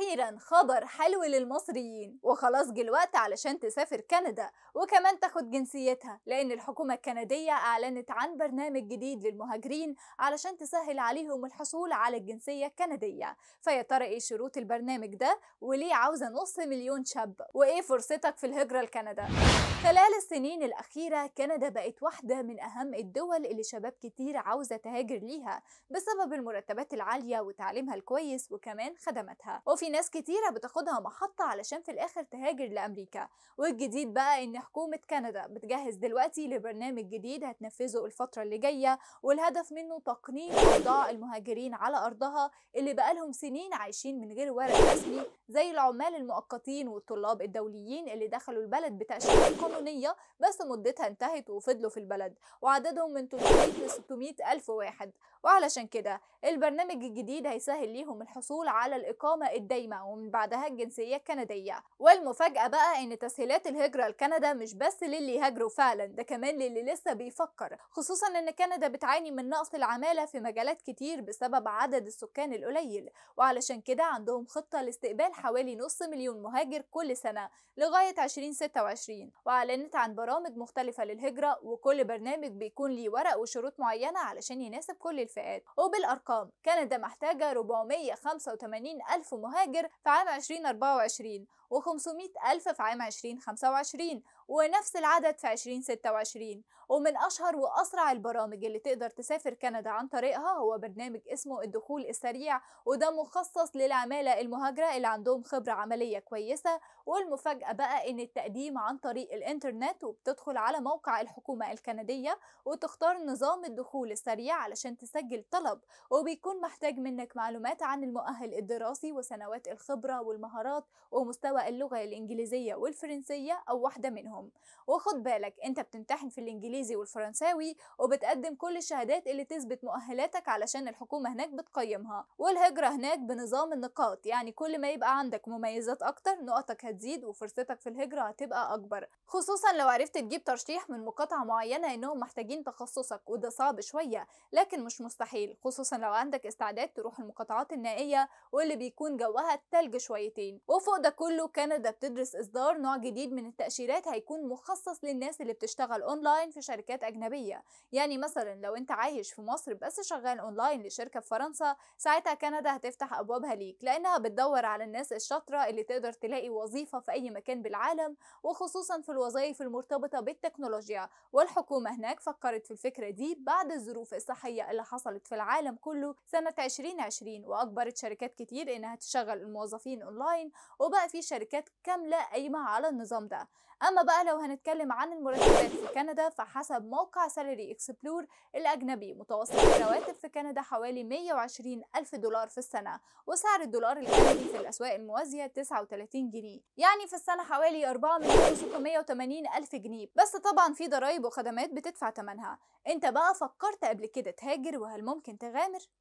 واخيرا خبر حلو للمصريين وخلاص جه الوقت علشان تسافر كندا وكمان تاخد جنسيتها لان الحكومه الكنديه اعلنت عن برنامج جديد للمهاجرين علشان تسهل عليهم الحصول على الجنسيه الكنديه فيا ترى ايه شروط البرنامج ده وليه عاوزه نص مليون شاب وايه فرصتك في الهجره لكندا خلال السنين الاخيره كندا بقت واحده من اهم الدول اللي شباب كتير عاوزه تهاجر ليها بسبب المرتبات العاليه وتعليمها الكويس وكمان خدماتها وفي في ناس كتيرة بتاخدها محطة علشان في الآخر تهاجر لأمريكا والجديد بقى إن حكومة كندا بتجهز دلوقتي لبرنامج جديد هتنفذه الفترة اللي جاية والهدف منه تقنين أوضاع المهاجرين على أرضها اللي بقالهم سنين عايشين من غير ورق رسمي زي العمال المؤقتين والطلاب الدوليين اللي دخلوا البلد بتأشيرة قانونية بس مدتها انتهت وفضلوا في البلد وعددهم من 300 ل 600 ألف واحد وعلشان كده البرنامج الجديد هيسهل ليهم الحصول على الإقامة الدائمة القايمة ومن بعدها الجنسية الكندية والمفاجأة بقى إن تسهيلات الهجرة لكندا مش بس للي يهاجروا فعلا ده كمان للي لسه بيفكر خصوصا إن كندا بتعاني من نقص العمالة في مجالات كتير بسبب عدد السكان القليل وعلشان كده عندهم خطة لاستقبال حوالي نص مليون مهاجر كل سنة لغاية 2026 وأعلنت عن برامج مختلفة للهجرة وكل برنامج بيكون ليه ورق وشروط معينة علشان يناسب كل الفئات وبالأرقام كندا محتاجة 485 ألف مهاجر مهجر في عام 2024 و500 ألف في عام 2025 ونفس العدد في 2026 ومن أشهر وأسرع البرامج اللي تقدر تسافر كندا عن طريقها هو برنامج اسمه الدخول السريع وده مخصص للعمالة المهاجرة اللي عندهم خبرة عملية كويسة والمفاجأة بقى إن التقديم عن طريق الإنترنت وبتدخل على موقع الحكومة الكندية وتختار نظام الدخول السريع علشان تسجل طلب وبيكون محتاج منك معلومات عن المؤهل الدراسي وسنوات الخبرة والمهارات ومستوى اللغة الإنجليزية والفرنسية أو واحدة منهم منهم وخد بالك انت بتمتحن في الانجليزي والفرنساوي وبتقدم كل الشهادات اللي تثبت مؤهلاتك علشان الحكومة هناك بتقيمها والهجرة هناك بنظام النقاط يعني كل ما يبقى عندك مميزات اكتر نقطك هتزيد وفرصتك في الهجرة هتبقى اكبر خصوصا لو عرفت تجيب ترشيح من مقاطعة معينة انهم محتاجين تخصصك وده صعب شوية لكن مش مستحيل خصوصا لو عندك استعداد تروح المقاطعات النائية واللي بيكون جوها التلج شويتين وفوق ده كله كندا بتدرس اصدار نوع جديد من التأشيرات هيكون هيكون مخصص للناس اللي بتشتغل اونلاين في شركات اجنبيه يعني مثلا لو انت عايش في مصر بس شغال اونلاين لشركه في فرنسا ساعتها كندا هتفتح ابوابها ليك لانها بتدور على الناس الشاطره اللي تقدر تلاقي وظيفه في اي مكان بالعالم وخصوصا في الوظائف المرتبطه بالتكنولوجيا والحكومه هناك فكرت في الفكره دي بعد الظروف الصحيه اللي حصلت في العالم كله سنه 2020 واجبرت شركات كتير انها تشغل الموظفين اونلاين وبقى في شركات كامله قايمه على النظام ده اما بقى بقى لو هنتكلم عن المرتبات في كندا فحسب موقع سالري اكسبلور الأجنبي متوسط الرواتب في كندا حوالي 120 ألف دولار في السنة وسعر الدولار الكندي في الأسواق الموازية 39 جنيه يعني في السنة حوالي 4 مليون 680 ألف جنيه بس طبعا في ضرائب وخدمات بتدفع ثمنها انت بقى فكرت قبل كده تهاجر وهل ممكن تغامر؟